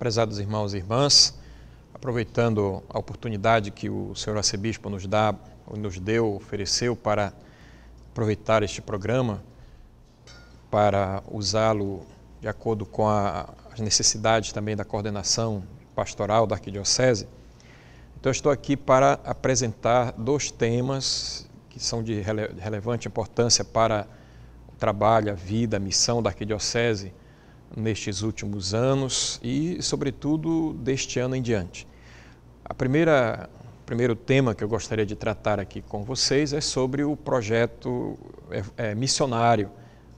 Prezados irmãos e irmãs, aproveitando a oportunidade que o senhor arcebispo nos dá, nos deu, ofereceu para aproveitar este programa, para usá-lo de acordo com a, as necessidades também da coordenação pastoral da arquidiocese. Então estou aqui para apresentar dois temas que são de relevante importância para o trabalho, a vida, a missão da arquidiocese nestes últimos anos e, sobretudo, deste ano em diante. A primeira primeiro tema que eu gostaria de tratar aqui com vocês é sobre o projeto é, é, missionário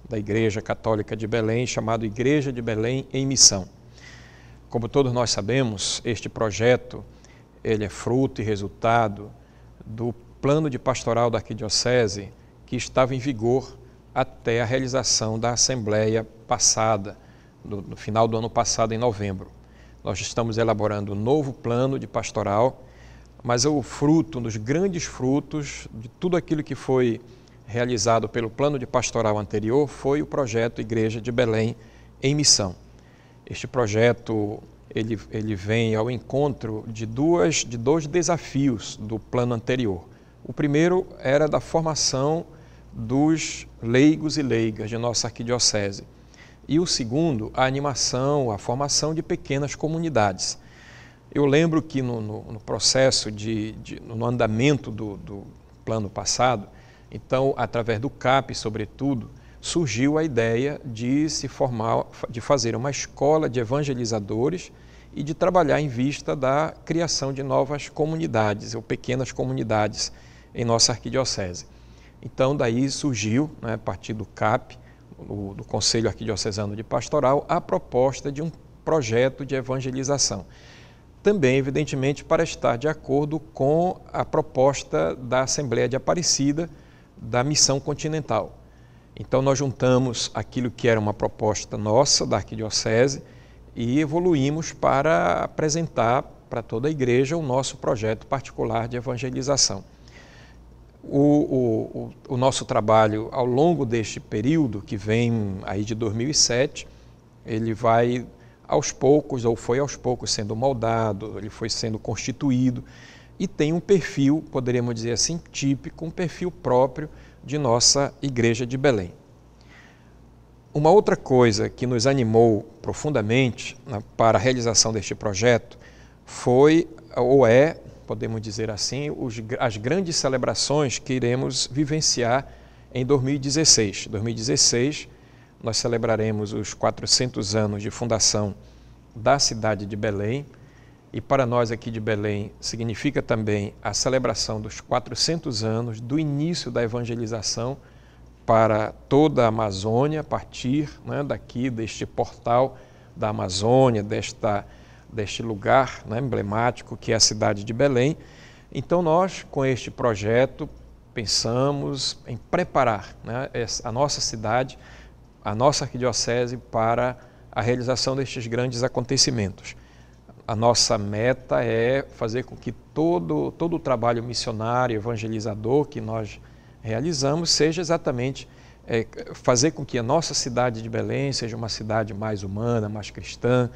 da Igreja Católica de Belém, chamado Igreja de Belém em Missão. Como todos nós sabemos, este projeto ele é fruto e resultado do plano de pastoral da arquidiocese que estava em vigor até a realização da assembleia passada, no, no final do ano passado, em novembro. Nós estamos elaborando um novo plano de pastoral, mas é o fruto, um dos grandes frutos de tudo aquilo que foi realizado pelo plano de pastoral anterior foi o projeto Igreja de Belém em Missão. Este projeto ele, ele vem ao encontro de, duas, de dois desafios do plano anterior. O primeiro era da formação dos leigos e leigas de nossa arquidiocese. E o segundo, a animação, a formação de pequenas comunidades. Eu lembro que no, no, no processo, de, de, no andamento do, do plano passado, então, através do CAP, sobretudo, surgiu a ideia de se formar, de fazer uma escola de evangelizadores e de trabalhar em vista da criação de novas comunidades ou pequenas comunidades em nossa arquidiocese. Então, daí surgiu, né, a partir do CAP, do, do Conselho Arquidiocesano de Pastoral a proposta de um projeto de evangelização. Também, evidentemente, para estar de acordo com a proposta da Assembleia de Aparecida da Missão Continental. Então, nós juntamos aquilo que era uma proposta nossa da Arquidiocese e evoluímos para apresentar para toda a igreja o nosso projeto particular de evangelização o, o, o, nosso trabalho ao longo deste período, que vem aí de 2007, ele vai aos poucos, ou foi aos poucos, sendo moldado, ele foi sendo constituído e tem um perfil, poderíamos dizer assim, típico, um perfil próprio de nossa Igreja de Belém. Uma outra coisa que nos animou profundamente para a realização deste projeto foi, ou é, podemos dizer assim, os, as grandes celebrações que iremos vivenciar em 2016. 2016 nós celebraremos os 400 anos de fundação da cidade de Belém e para nós aqui de Belém significa também a celebração dos 400 anos do início da evangelização para toda a Amazônia, a partir né, daqui deste portal da Amazônia, desta deste lugar né, emblemático que é a cidade de Belém. Então, nós, com este projeto, pensamos em preparar né, a nossa cidade, a nossa arquidiocese, para a realização destes grandes acontecimentos. A nossa meta é fazer com que todo, todo o trabalho missionário, evangelizador que nós realizamos seja exatamente é, fazer com que a nossa cidade de Belém seja uma cidade mais humana, mais cristã,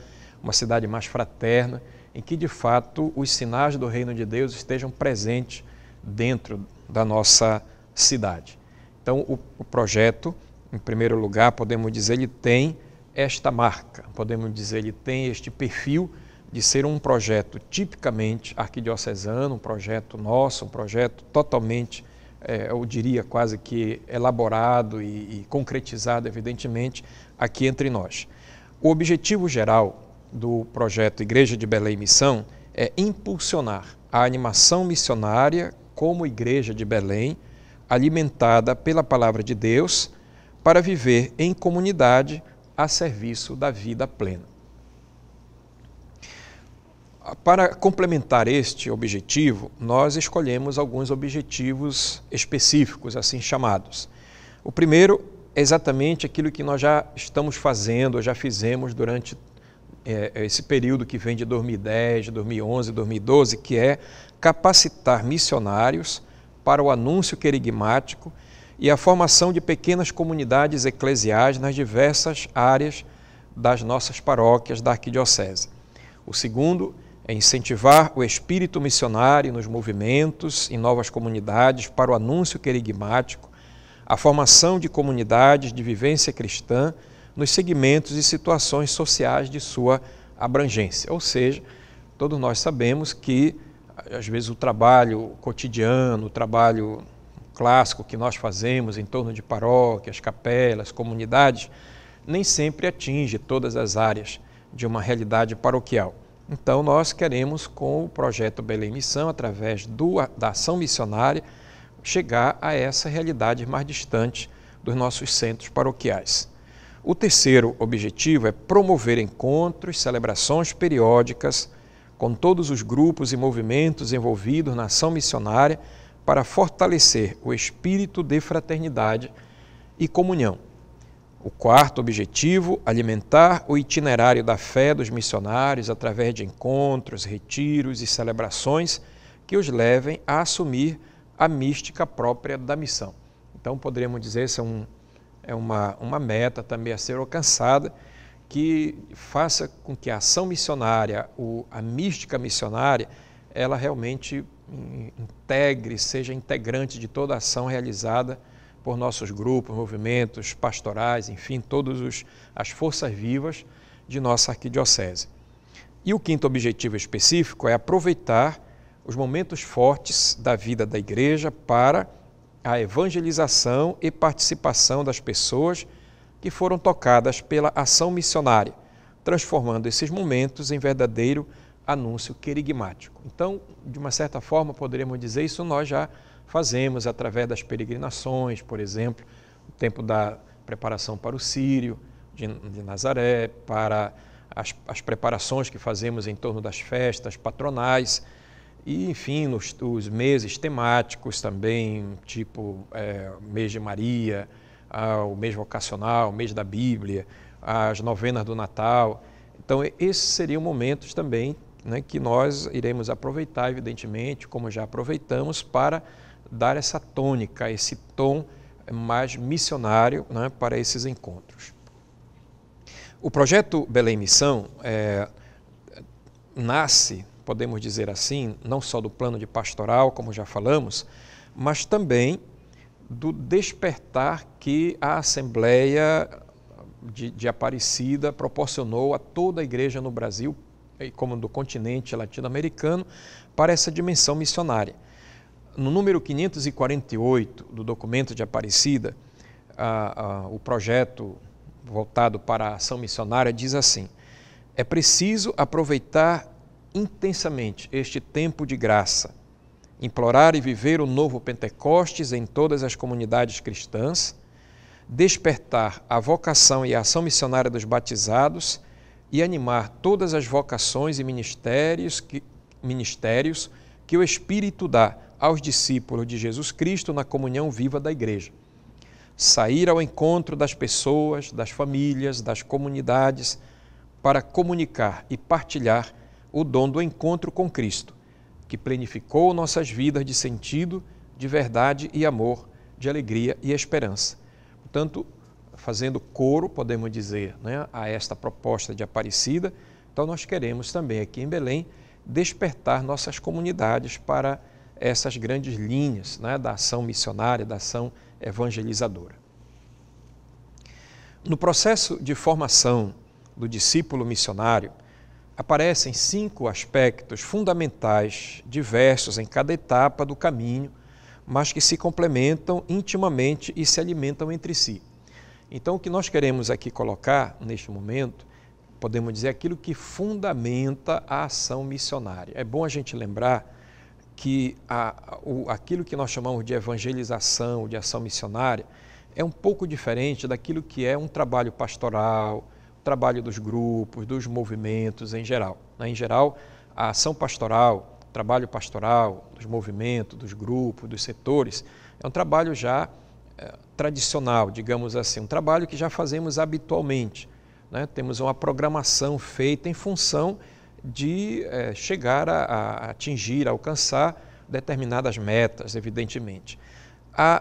uma cidade mais fraterna, em que de fato os sinais do reino de Deus estejam presentes dentro da nossa cidade. Então, o, o projeto, em primeiro lugar, podemos dizer, ele tem esta marca, podemos dizer, ele tem este perfil de ser um projeto tipicamente arquidiocesano, um projeto nosso, um projeto totalmente, eh, eu diria quase que elaborado e, e concretizado, evidentemente, aqui entre nós. O objetivo geral do projeto Igreja de Belém Missão é impulsionar a animação missionária como Igreja de Belém, alimentada pela palavra de Deus, para viver em comunidade a serviço da vida plena. Para complementar este objetivo, nós escolhemos alguns objetivos específicos, assim chamados. O primeiro é exatamente aquilo que nós já estamos fazendo, já fizemos durante é, é, esse período que vem de 2010, 2011, 2012, que é capacitar missionários para o anúncio querigmático e a formação de pequenas comunidades eclesiais nas diversas áreas das nossas paróquias da arquidiocese. O segundo é incentivar o espírito missionário nos movimentos em novas comunidades para o anúncio querigmático, a formação de comunidades de vivência cristã nos segmentos e situações sociais de sua abrangência. Ou seja, todos nós sabemos que, eh, às vezes, o trabalho cotidiano, o trabalho clássico que nós fazemos em torno de paróquias, capelas, comunidades, nem sempre atinge todas as áreas de uma realidade paroquial. Então, nós queremos, com o projeto Belém Missão, através do, da ação missionária, chegar a essa realidade mais distante dos nossos centros paroquiais. O terceiro objetivo é promover encontros, celebrações periódicas com todos os grupos e movimentos envolvidos na ação missionária para fortalecer o espírito de fraternidade e comunhão. O quarto objetivo, alimentar o itinerário da fé dos missionários através de encontros, retiros e celebrações que os levem a assumir a mística própria da missão. Então, poderíamos dizer, esse é um é uma, uma meta também a ser alcançada, que faça com que a ação missionária, o, a mística missionária, ela realmente integre, seja integrante de toda a ação realizada por nossos grupos, movimentos pastorais, enfim, todas as forças vivas de nossa arquidiocese. E o quinto objetivo específico é aproveitar os momentos fortes da vida da igreja para a evangelização e participação das pessoas que foram tocadas pela ação missionária, transformando esses momentos em verdadeiro anúncio querigmático. Então, de uma certa forma, poderíamos dizer isso nós já fazemos através das peregrinações, por exemplo, o tempo da preparação para o Sírio, de, de Nazaré, para as, as preparações que fazemos em torno das festas patronais e, enfim, nos, os meses temáticos também, tipo é, mês de Maria, ah, o mês vocacional, o mês da Bíblia, as novenas do Natal. Então, esses seriam momentos também né, que nós iremos aproveitar, evidentemente, como já aproveitamos, para dar essa tônica, esse tom mais missionário né, para esses encontros. O projeto Belém Missão é, nasce podemos dizer assim, não só do plano de pastoral, como já falamos, mas também do despertar que a Assembleia de, de Aparecida proporcionou a toda a igreja no Brasil, como do continente latino-americano, para essa dimensão missionária. No número 548 do documento de Aparecida, a, a, o projeto voltado para a ação missionária diz assim: é preciso aproveitar intensamente este tempo de graça, implorar e viver o novo Pentecostes em todas as comunidades cristãs, despertar a vocação e a ação missionária dos batizados e animar todas as vocações e ministérios que, ministérios que o Espírito dá aos discípulos de Jesus Cristo na comunhão viva da Igreja. Sair ao encontro das pessoas, das famílias, das comunidades, para comunicar e partilhar o dom do encontro com Cristo, que plenificou nossas vidas de sentido, de verdade e amor, de alegria e esperança. Portanto, fazendo coro, podemos dizer, né, a esta proposta de Aparecida, então nós queremos também aqui em Belém despertar nossas comunidades para essas grandes linhas né, da ação missionária, da ação evangelizadora. No processo de formação do discípulo missionário, aparecem cinco aspectos fundamentais, diversos em cada etapa do caminho, mas que se complementam intimamente e se alimentam entre si. Então, o que nós queremos aqui colocar neste momento, podemos dizer é aquilo que fundamenta a ação missionária. É bom a gente lembrar que a, o, aquilo que nós chamamos de evangelização, de ação missionária, é um pouco diferente daquilo que é um trabalho pastoral, trabalho dos grupos, dos movimentos em geral. Né? Em geral, a ação pastoral, trabalho pastoral, dos movimentos, dos grupos, dos setores, é um trabalho já eh, tradicional, digamos assim, um trabalho que já fazemos habitualmente. Né? Temos uma programação feita em função de é, chegar a, a atingir, a alcançar determinadas metas, evidentemente. A,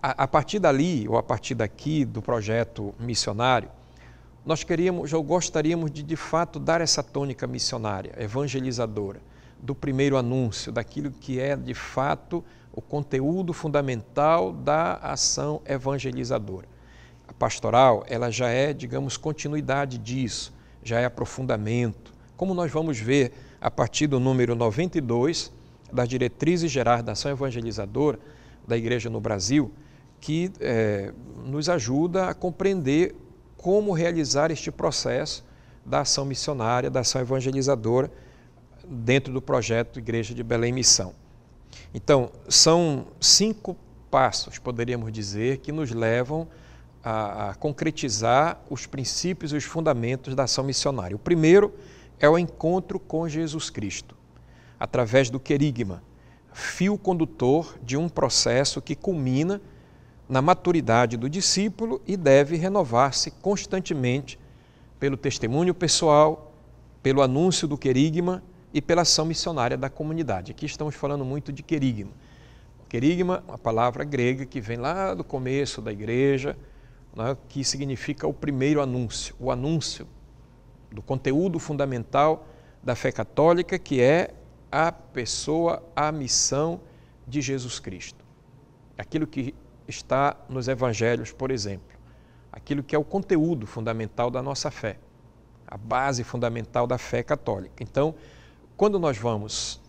a, a, partir dali, ou a partir daqui do projeto missionário, nós queríamos ou gostaríamos de de fato dar essa tônica missionária, evangelizadora, do primeiro anúncio, daquilo que é de fato o conteúdo fundamental da ação evangelizadora. A pastoral, ela já é, digamos, continuidade disso, já é aprofundamento. Como nós vamos ver a partir do número 92 das diretrizes gerais da ação evangelizadora da igreja no Brasil, que é, nos ajuda a compreender como realizar este processo da ação missionária, da ação evangelizadora dentro do projeto Igreja de Belém Missão. Então, são cinco passos, poderíamos dizer, que nos levam a, a concretizar os princípios e os fundamentos da ação missionária. O primeiro é o encontro com Jesus Cristo, através do querigma, fio condutor de um processo que culmina na maturidade do discípulo e deve renovar-se constantemente pelo testemunho pessoal, pelo anúncio do querigma e pela ação missionária da comunidade. Aqui estamos falando muito de querigma. Querigma, uma palavra grega que vem lá do começo da igreja, né, que significa o primeiro anúncio, o anúncio do conteúdo fundamental da fé católica, que é a pessoa, a missão de Jesus Cristo. Aquilo que está nos evangelhos, por exemplo. Aquilo que é o conteúdo fundamental da nossa fé, a base fundamental da fé católica. Então, quando nós vamos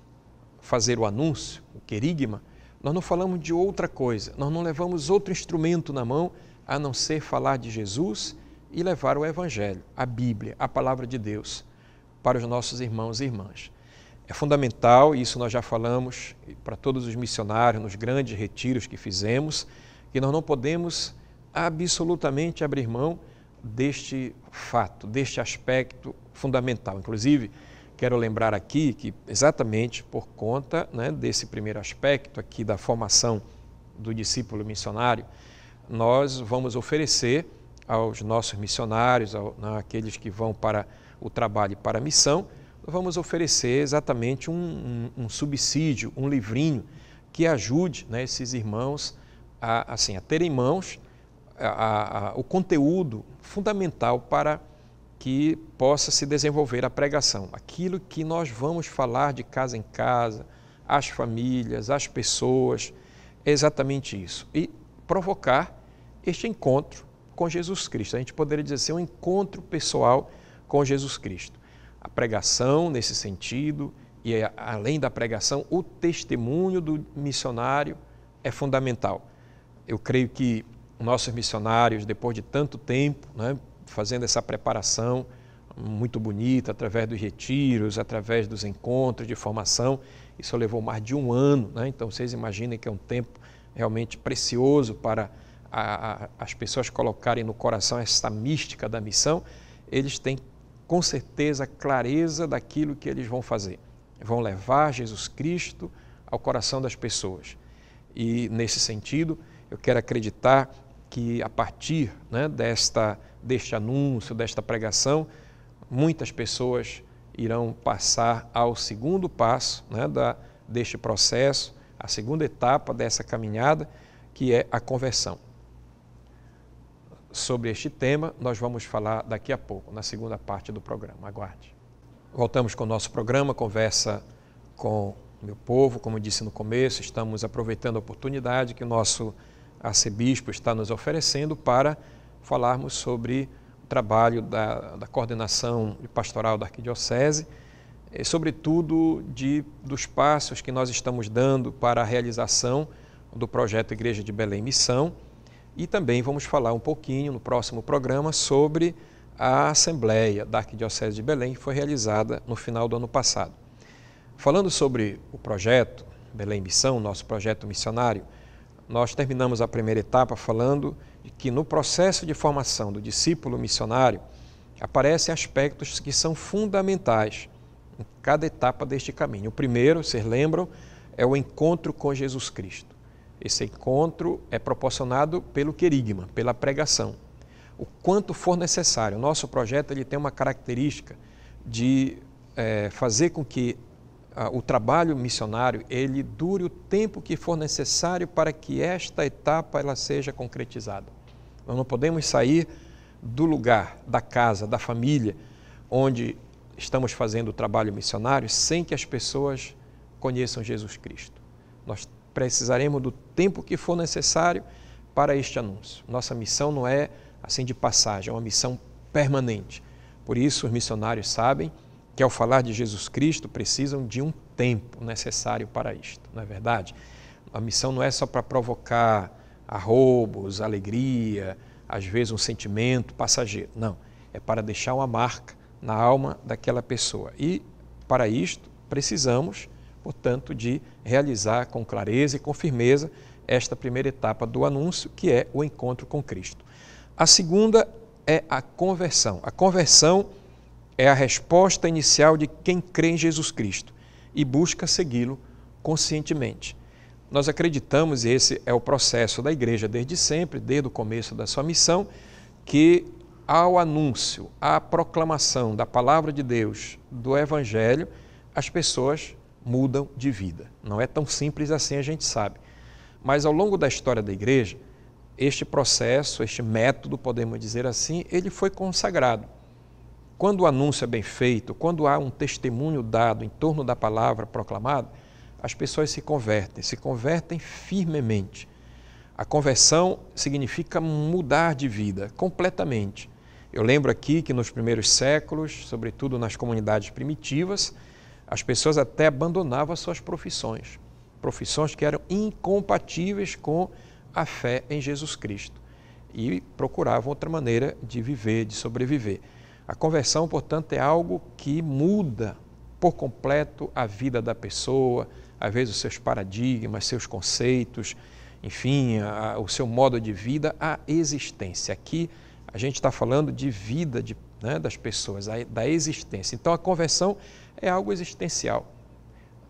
fazer o anúncio, o querigma, nós não falamos de outra coisa, nós não levamos outro instrumento na mão a não ser falar de Jesus e levar o Evangelho, a Bíblia, a palavra de Deus para os nossos irmãos e irmãs. É fundamental, e isso nós já falamos para todos os missionários nos grandes retiros que fizemos, que nós não podemos absolutamente abrir mão deste fato, deste aspecto fundamental. Inclusive, quero lembrar aqui que, exatamente por conta né, desse primeiro aspecto aqui da formação do discípulo missionário, nós vamos oferecer aos nossos missionários, né, àqueles que vão para o trabalho e para a missão, vamos oferecer exatamente um, um, um subsídio, um livrinho que ajude né, esses irmãos a, assim, a ter em mãos a, a, o conteúdo fundamental para que possa se desenvolver a pregação. Aquilo que nós vamos falar de casa em casa, às famílias, às pessoas, é exatamente isso. E provocar este encontro com Jesus Cristo. A gente poderia dizer assim, um encontro pessoal com Jesus Cristo. A pregação nesse sentido e além da pregação, o testemunho do missionário é fundamental. Eu creio que nossos missionários, depois de tanto tempo, né, fazendo essa preparação muito bonita, através dos retiros, através dos encontros de formação, isso levou mais de um ano, né? então vocês imaginem que é um tempo realmente precioso para a, a, as pessoas colocarem no coração essa mística da missão, eles têm com certeza clareza daquilo que eles vão fazer. Vão levar Jesus Cristo ao coração das pessoas. E nesse sentido, eu quero acreditar que a partir né, desta, deste anúncio, desta pregação, muitas pessoas irão passar ao segundo passo né, da, deste processo, a segunda etapa dessa caminhada, que é a conversão. Sobre este tema, nós vamos falar daqui a pouco, na segunda parte do programa. Aguarde. Voltamos com o nosso programa, conversa com o meu povo. Como eu disse no começo, estamos aproveitando a oportunidade que o nosso arcebispo está nos oferecendo para falarmos sobre o trabalho da, da coordenação pastoral da arquidiocese e, sobretudo, de, dos passos que nós estamos dando para a realização do projeto Igreja de Belém Missão. E também vamos falar um pouquinho no próximo programa sobre a Assembleia da Arquidiocese de Belém, que foi realizada no final do ano passado. Falando sobre o projeto Belém Missão, nosso projeto missionário, nós terminamos a primeira etapa falando de que no processo de formação do discípulo missionário aparecem aspectos que são fundamentais em cada etapa deste caminho. O primeiro, vocês lembram, é o encontro com Jesus Cristo. Esse encontro é proporcionado pelo querigma, pela pregação. O quanto for necessário. O nosso projeto ele tem uma característica de é, fazer com que o trabalho missionário ele dure o tempo que for necessário para que esta etapa ela seja concretizada. Nós não podemos sair do lugar, da casa, da família, onde estamos fazendo o trabalho missionário sem que as pessoas conheçam Jesus Cristo. Nós precisaremos do tempo que for necessário para este anúncio. Nossa missão não é assim de passagem, é uma missão permanente. Por isso, os missionários sabem que ao falar de Jesus Cristo precisam de um tempo necessário para isto, não é verdade? A missão não é só para provocar arrobos, alegria, às vezes um sentimento passageiro. Não, é para deixar uma marca na alma daquela pessoa. E para isto precisamos, portanto, de realizar com clareza e com firmeza esta primeira etapa do anúncio, que é o encontro com Cristo. A segunda é a conversão. A conversão é a resposta inicial de quem crê em Jesus Cristo e busca segui-lo conscientemente. Nós acreditamos, e esse é o processo da igreja desde sempre, desde o começo da sua missão, que ao anúncio, à proclamação da palavra de Deus, do Evangelho, as pessoas mudam de vida. Não é tão simples assim, a gente sabe. Mas ao longo da história da igreja, este processo, este método, podemos dizer assim, ele foi consagrado. Quando o anúncio é bem feito, quando há um testemunho dado em torno da palavra proclamada, as pessoas se convertem, se convertem firmemente. A conversão significa mudar de vida completamente. Eu lembro aqui que nos primeiros séculos, sobretudo nas comunidades primitivas, as pessoas até abandonavam suas profissões, profissões que eram incompatíveis com a fé em Jesus Cristo e procuravam outra maneira de viver, de sobreviver. A conversão, portanto, é algo que muda por completo a vida da pessoa, às vezes os seus paradigmas, seus conceitos, enfim, a, o seu modo de vida, a existência. Aqui a gente está falando de vida de, né, das pessoas, a, da existência. Então a conversão é algo existencial.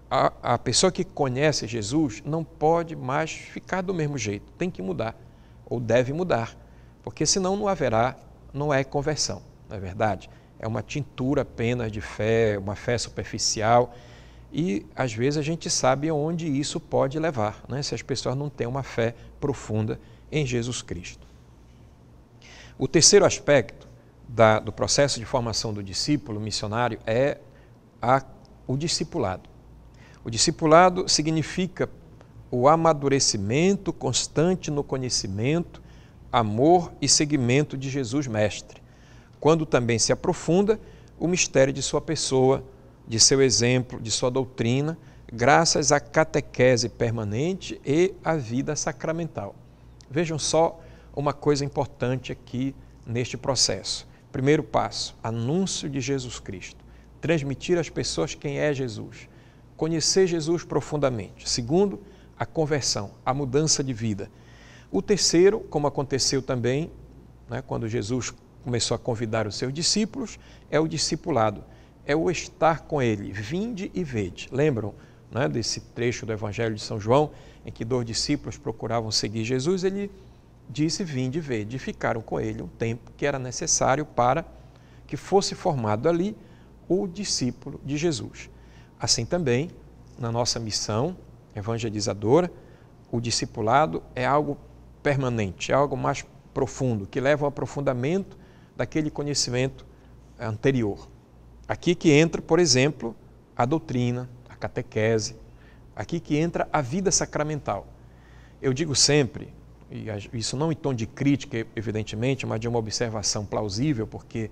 A, a pessoa que conhece Jesus não pode mais ficar do mesmo jeito, tem que mudar, ou deve mudar, porque senão não haverá, não é conversão não é verdade? É uma tintura apenas de fé, uma fé superficial. E às vezes a gente sabe onde isso pode levar, né? se as pessoas não têm uma fé profunda em Jesus Cristo. O terceiro aspecto da, do processo de formação do discípulo missionário é a, o discipulado. O discipulado significa o amadurecimento constante no conhecimento, amor e seguimento de Jesus Mestre quando também se aprofunda o mistério de sua pessoa, de seu exemplo, de sua doutrina, graças à catequese permanente e à vida sacramental. Vejam só uma coisa importante aqui neste processo. Primeiro passo: anúncio de Jesus Cristo. Transmitir às pessoas quem é Jesus. Conhecer Jesus profundamente. Segundo, a conversão, a mudança de vida. O terceiro, como aconteceu também, né, quando Jesus começou a convidar os seus discípulos, é o discipulado, é o estar com ele. Vinde e vede. Lembram né, desse trecho do Evangelho de São João, em que dois discípulos procuravam seguir Jesus? Ele disse: Vinde e vede. E ficaram com ele um tempo que era necessário para que fosse formado ali o discípulo de Jesus. Assim também, na nossa missão evangelizadora, o discipulado é algo permanente, é algo mais profundo, que leva ao aprofundamento daquele conhecimento eh, anterior. Aqui que entra, por exemplo, a doutrina, a catequese, aqui que entra a vida sacramental. Eu digo sempre, e isso não em tom de crítica, evidentemente, mas de uma observação plausível, porque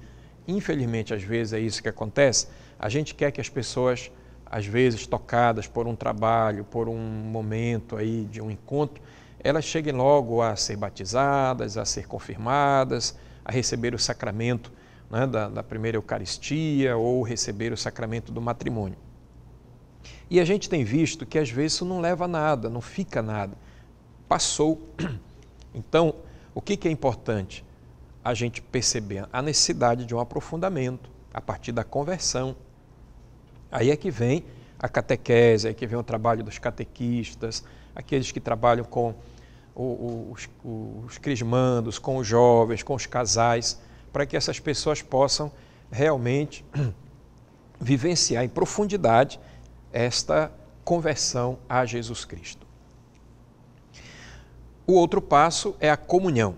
infelizmente às vezes é isso que acontece. A gente quer que as pessoas, às vezes tocadas por um trabalho, por um momento aí de um encontro, elas cheguem logo a ser batizadas, a ser confirmadas, a receber o sacramento né, da, da primeira Eucaristia ou receber o sacramento do matrimônio. E a gente tem visto que às vezes isso não leva a nada, não fica nada. Passou. Então, o que, que é importante? A gente perceber a necessidade de um aprofundamento a partir da conversão. Aí é que vem a catequese, aí é que vem o trabalho dos catequistas, aqueles que trabalham com os, os crismandos, com os jovens, com os casais, para que essas pessoas possam realmente vivenciar em profundidade esta conversão a Jesus Cristo. O outro passo é a comunhão.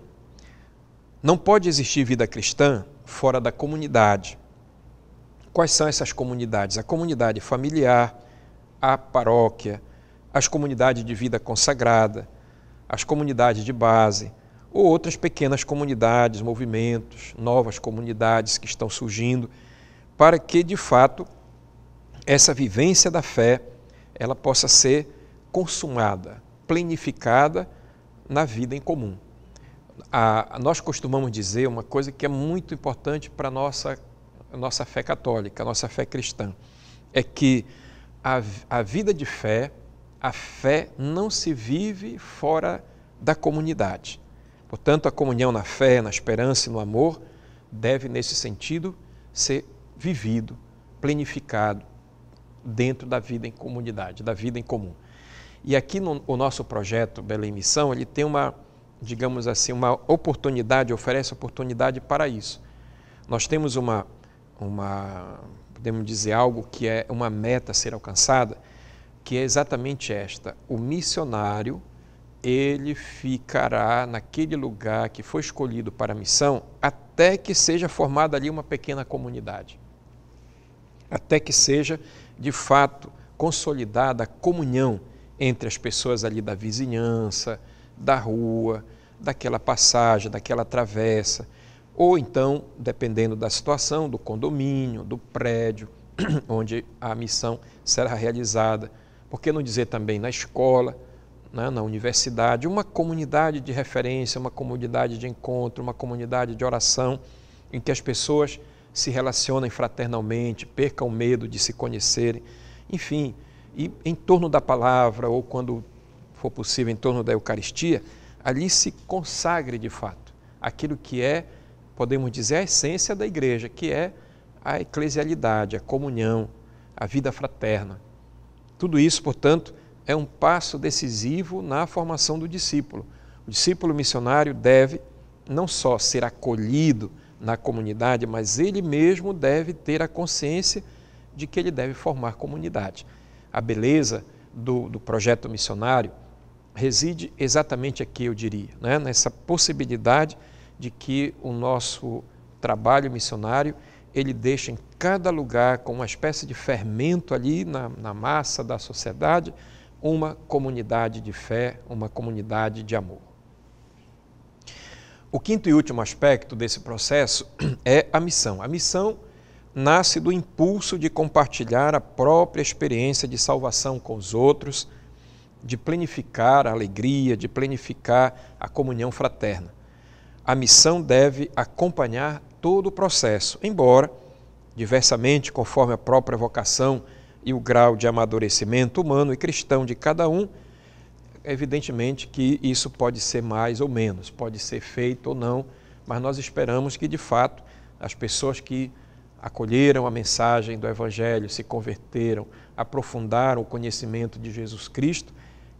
Não pode existir vida cristã fora da comunidade. Quais são essas comunidades? A comunidade familiar, a paróquia, as comunidades de vida consagrada, as comunidades de base ou outras pequenas comunidades, movimentos, novas comunidades que estão surgindo, para que de fato essa vivência da fé ela possa ser consumada, plenificada na vida em comum. A, nós costumamos dizer uma coisa que é muito importante para a nossa, nossa fé católica, a nossa fé cristã, é que a, a vida de fé, a fé não se vive fora da comunidade. Portanto, a comunhão na fé, na esperança e no amor deve, nesse sentido, ser vivido, planificado dentro da vida em comunidade, da vida em comum. E aqui no o nosso projeto Belém Missão, ele tem uma, digamos assim, uma oportunidade, oferece oportunidade para isso. Nós temos uma, uma podemos dizer algo que é uma meta a ser alcançada, que é exatamente esta: o missionário ele ficará naquele lugar que foi escolhido para a missão até que seja formada ali uma pequena comunidade, até que seja de fato consolidada a comunhão entre as pessoas ali da vizinhança, da rua, daquela passagem, daquela travessa, ou então, dependendo da situação, do condomínio, do prédio onde a missão será realizada por que não dizer também na escola, né, na universidade, uma comunidade de referência, uma comunidade de encontro, uma comunidade de oração, em que as pessoas se relacionem fraternalmente, percam o medo de se conhecerem, enfim, e em torno da palavra, ou quando for possível, em torno da Eucaristia, ali se consagre de fato aquilo que é, podemos dizer, a essência da igreja, que é a eclesialidade, a comunhão, a vida fraterna. Tudo isso, portanto, é um passo decisivo na formação do discípulo. O discípulo missionário deve não só ser acolhido na comunidade, mas ele mesmo deve ter a consciência de que ele deve formar comunidade. A beleza do, do projeto missionário reside exatamente aqui, eu diria, né? nessa possibilidade de que o nosso trabalho missionário ele deixa em cada lugar, com uma espécie de fermento ali na, na massa da sociedade, uma comunidade de fé, uma comunidade de amor. O quinto e último aspecto desse processo é a missão. A missão nasce do impulso de compartilhar a própria experiência de salvação com os outros, de planificar a alegria, de planificar a comunhão fraterna. A missão deve acompanhar todo o processo, embora, diversamente conforme a própria vocação e o grau de amadurecimento humano e cristão de cada um, evidentemente que isso pode ser mais ou menos, pode ser feito ou não, mas nós esperamos que de fato as pessoas que acolheram a mensagem do Evangelho, se converteram, aprofundaram o conhecimento de Jesus Cristo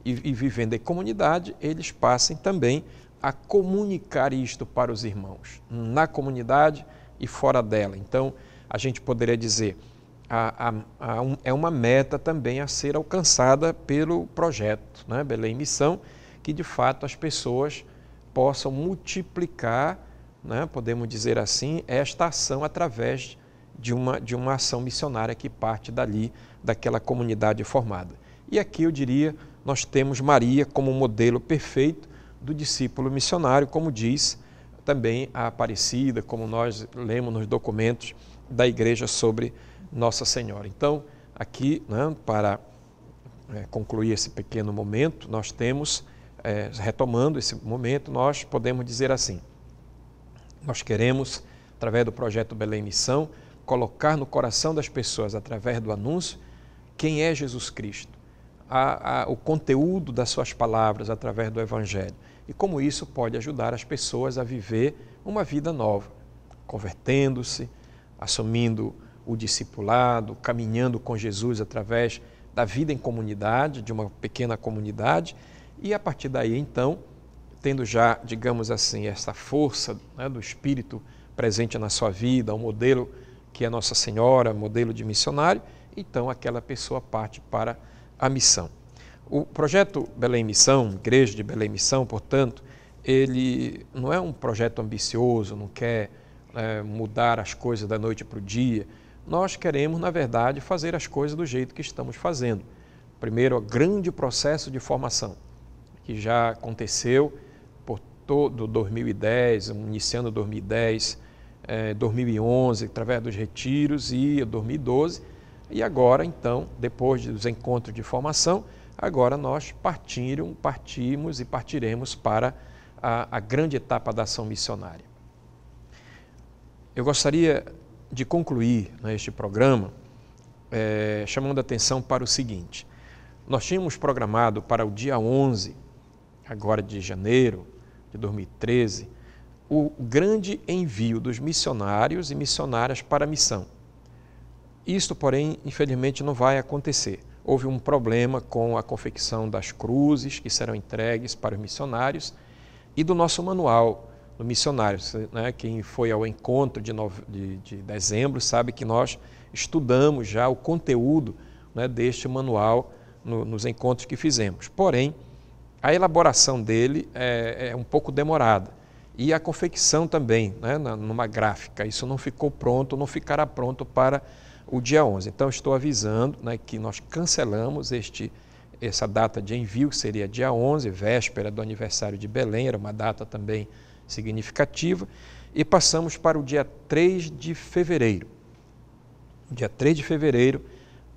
e, e vivendo em comunidade, eles passem também a comunicar isto para os irmãos, na comunidade e fora dela. Então, a gente poderia dizer, a, a, a um, é uma meta também a ser alcançada pelo projeto né, Belém Missão, que de fato as pessoas possam multiplicar, né, podemos dizer assim, esta ação através de uma, de uma ação missionária que parte dali, daquela comunidade formada. E aqui eu diria, nós temos Maria como modelo perfeito do discípulo missionário, como diz também a Aparecida, como nós lemos nos documentos da Igreja sobre Nossa Senhora. Então, aqui, né, para é, concluir esse pequeno momento, nós temos, é, retomando esse momento, nós podemos dizer assim: nós queremos, através do projeto Belém Missão, colocar no coração das pessoas, através do anúncio, quem é Jesus Cristo, a, a, o conteúdo das suas palavras através do Evangelho e como isso pode ajudar as pessoas a viver uma vida nova, convertendo-se, assumindo o discipulado, caminhando com Jesus através da vida em comunidade, de uma pequena comunidade, e a partir daí então, tendo já, digamos assim, essa força né, do Espírito presente na sua vida, o um modelo que é Nossa Senhora, modelo de missionário, então aquela pessoa parte para a missão. O projeto Belém Missão, Igreja de Belém Missão, portanto, ele não é um projeto ambicioso, não quer é, mudar as coisas da noite para o dia. Nós queremos, na verdade, fazer as coisas do jeito que estamos fazendo. Primeiro, o grande processo de formação, que já aconteceu por todo 2010, iniciando 2010, 2011, eh, através dos retiros e 2012, e agora, então, depois dos encontros de formação, Agora nós partiram, partimos e partiremos para a, a grande etapa da ação missionária. Eu gostaria de concluir né, este programa é, chamando a atenção para o seguinte: nós tínhamos programado para o dia 11, agora de janeiro de 2013, o grande envio dos missionários e missionárias para a missão. Isto, porém, infelizmente não vai acontecer houve um problema com a confecção das cruzes que serão entregues para os missionários e do nosso manual do missionário. Né? Quem foi ao encontro de, nove... de, de, dezembro sabe que nós estudamos já o conteúdo né, deste manual no, nos encontros que fizemos. Porém, a elaboração dele é, é um pouco demorada e a confecção também, né, numa gráfica. Isso não ficou pronto, não ficará pronto para o dia 11. Então, estou avisando né, que nós cancelamos este, essa data de envio, que seria dia 11, véspera do aniversário de Belém, era uma data também significativa, e passamos para o dia 3 de fevereiro. Dia 3 de fevereiro,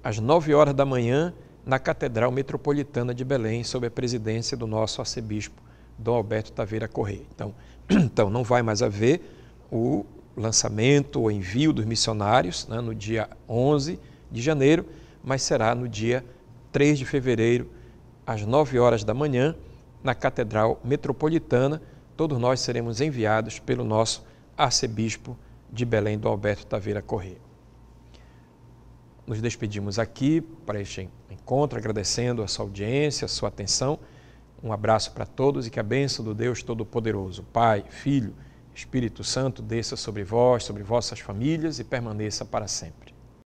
às 9 horas da manhã, na Catedral Metropolitana de Belém, sob a presidência do nosso arcebispo, Dom Alberto Taveira Correia. Então, então não vai mais haver o lançamento ou envio dos missionários, né, no dia 11 de janeiro, mas será no dia 3 de fevereiro, às 9 horas da manhã, na Catedral Metropolitana. Todos nós seremos enviados pelo nosso arcebispo de Belém, do Alberto Taveira Corrêa. Nos despedimos aqui para este encontro, agradecendo a sua audiência, a sua atenção. Um abraço para todos e que a bênção do Deus Todo-Poderoso, Pai, Filho Espírito Santo desça sobre vós, sobre vossas famílias e permaneça para sempre.